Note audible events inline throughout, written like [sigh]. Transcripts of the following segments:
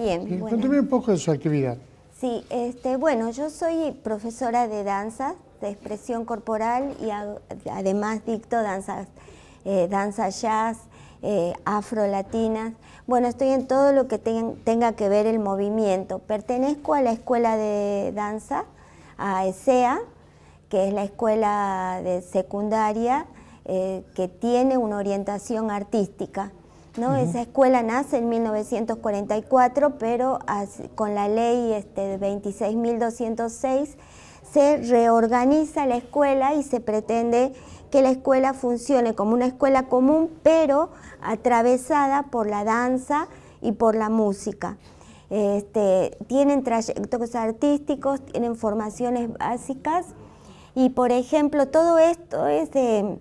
Bien, un poco de su actividad. Sí, este, bueno, yo soy profesora de danza, de expresión corporal y además dicto danzas, eh, danza jazz, eh, afrolatinas. Bueno, estoy en todo lo que tenga que ver el movimiento. Pertenezco a la escuela de danza, a ESEA, que es la escuela de secundaria eh, que tiene una orientación artística. Esa escuela nace en 1944, pero con la ley 26.206 este, se reorganiza la escuela y se pretende que la escuela funcione como una escuela común, pero atravesada por la danza y por la música. Este, tienen trayectos artísticos, tienen formaciones básicas y, por ejemplo, todo esto es de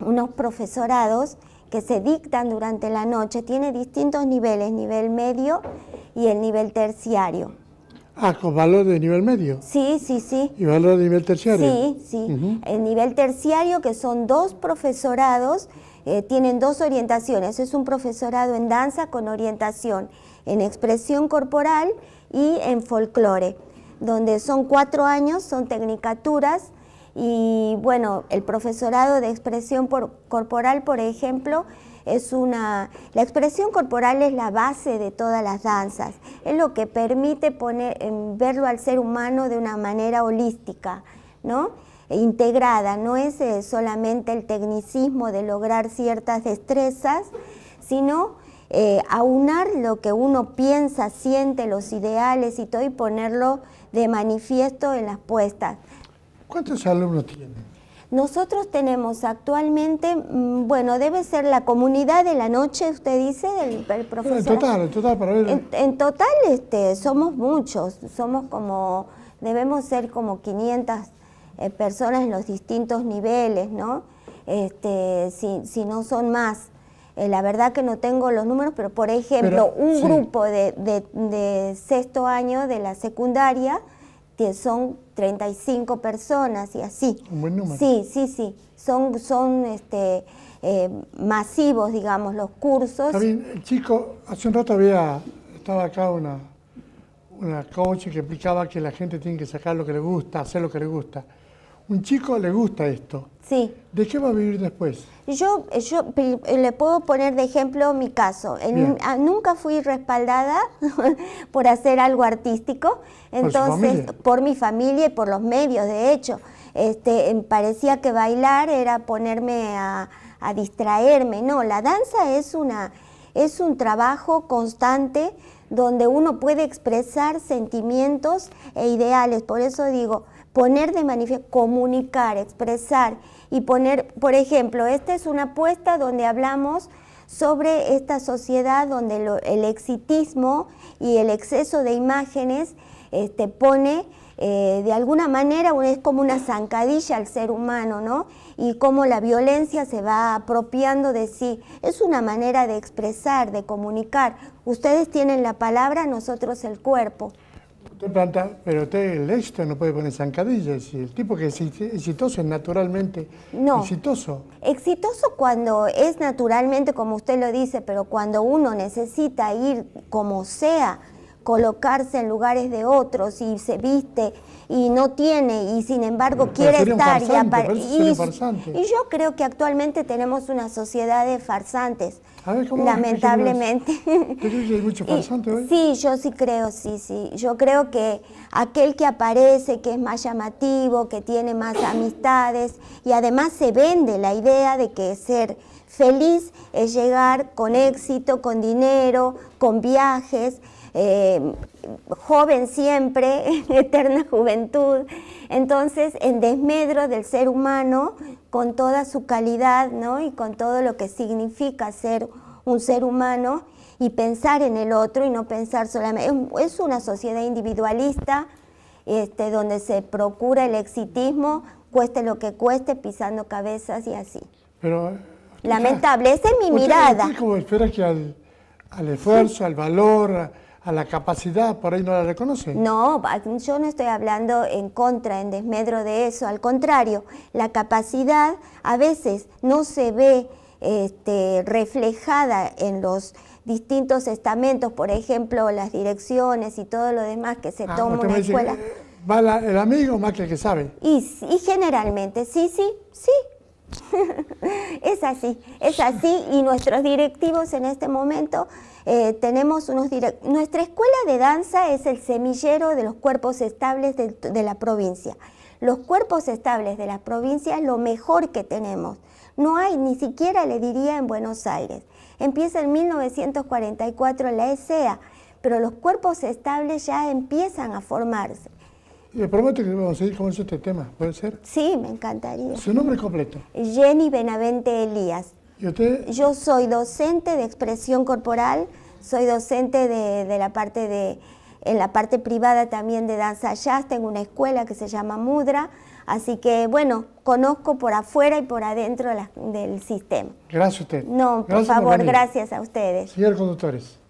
unos profesorados que se dictan durante la noche tiene distintos niveles, nivel medio y el nivel terciario. Ah, con valor de nivel medio. Sí, sí, sí. ¿Y valor de nivel terciario? Sí, sí. El nivel terciario, que son dos profesorados, eh, tienen dos orientaciones. Es un profesorado en danza con orientación en expresión corporal y en folclore, donde son cuatro años, son tecnicaturas, y bueno, el profesorado de expresión corporal, por ejemplo, es una... La expresión corporal es la base de todas las danzas, es lo que permite poner, em, verlo al ser humano de una manera holística, ¿no? E integrada, no es eh, solamente el tecnicismo de lograr ciertas destrezas, sino eh, aunar lo que uno piensa, siente, los ideales y todo y ponerlo de manifiesto en las puestas. ¿Cuántos alumnos tienen? Nosotros tenemos actualmente, mm, bueno, debe ser la comunidad de la noche, usted dice, del eh, profesor. En total, en total, para ver. En, total este, somos muchos, somos como, debemos ser como 500 eh, personas en los distintos niveles, ¿no? Este, si, no son más. Eh, la verdad que no tengo los números, pero por ejemplo, un grupo de, de sexto año de la secundaria son 35 personas y así. Un buen número. Sí, sí, sí. Son, son este, eh, masivos, digamos, los cursos. el chico, hace un rato había, estaba acá una, una coach que explicaba que la gente tiene que sacar lo que le gusta, hacer lo que le gusta. Un chico le gusta esto. ¿De qué va a vivir después? Yo, yo le puedo poner de ejemplo mi caso. Ah, nunca fui respaldada [laughs] por hacer algo artístico, entonces ¿Por, mi familia y por los medios, de hecho. Este, em, parecía que bailar era ponerme a, a distraerme. No, la danza es una, es un trabajo constante donde uno puede expresar sentimientos e ideales. Por eso digo, poner de manifiesto, comunicar, expresar y poner, por ejemplo, esta es una apuesta donde hablamos sobre esta sociedad donde el exitismo y el exceso de imágenes este, pone eh, de alguna manera es como una zancadilla al ser humano, ¿no? Y cómo la violencia se va apropiando de sí. Es una manera de expresar, de comunicar. Ustedes tienen la palabra, nosotros el cuerpo planta, pero usted el éxito no puede poner zancadillas. El tipo que es exitoso es naturalmente exitoso. Exitoso cuando es naturalmente, como usted lo dice, pero cuando uno necesita ir como sea colocarse en lugares de otros y se viste y no tiene y sin embargo quiere estar y, y, y, yo creo que actualmente tenemos una sociedad de farsantes lamentablemente hay mucho [laughs] farsante hoy? sí yo sí creo sí sí yo creo que aquel que aparece que es más llamativo que tiene más amistades y además se vende la idea de que ser feliz es llegar con éxito con dinero con viajes eh, joven siempre, [laughs] en eterna juventud. Entonces, en desmedro del ser humano, con toda su calidad ¿no? y con todo lo que significa ser un ser humano y pensar en el otro y no pensar solamente. Es una sociedad individualista este, donde se procura el exitismo, cueste lo que cueste, pisando cabezas y así. Lamentable, esa es mi mirada. como espera que al, esfuerzo, al valor, a la capacidad, por ahí no la reconocen. No, yo no estoy hablando en contra, en desmedro de eso, al contrario, la capacidad a veces no se ve este, reflejada en los distintos estamentos, por ejemplo, las direcciones y todo lo demás que se ah, toma la escuela. ¿Va el amigo más que el que sabe? Y, y generalmente, sí, sí, sí, [laughs] es así, es así y nuestros directivos en este momento eh, tenemos unos directivos. Nuestra escuela de danza es el semillero de los cuerpos estables de, la provincia. Los cuerpos estables de la provincia es lo mejor que tenemos. No hay, ni siquiera le diría en Buenos Aires. Empieza en 1944 la ESEA, pero los cuerpos estables ya empiezan a formarse. Le prometo que vamos a seguir con este tema, ¿puede ser? Sí, me encantaría. ¿Su nombre completo? Jenny Benavente Elías. ¿Y usted? Yo soy docente de expresión corporal, soy docente de, la parte de, en la parte privada también de danza jazz, tengo una escuela que se llama Mudra, así que bueno, conozco por afuera y por adentro del sistema. Gracias a usted. No, por favor, gracias a ustedes. Señor conductores.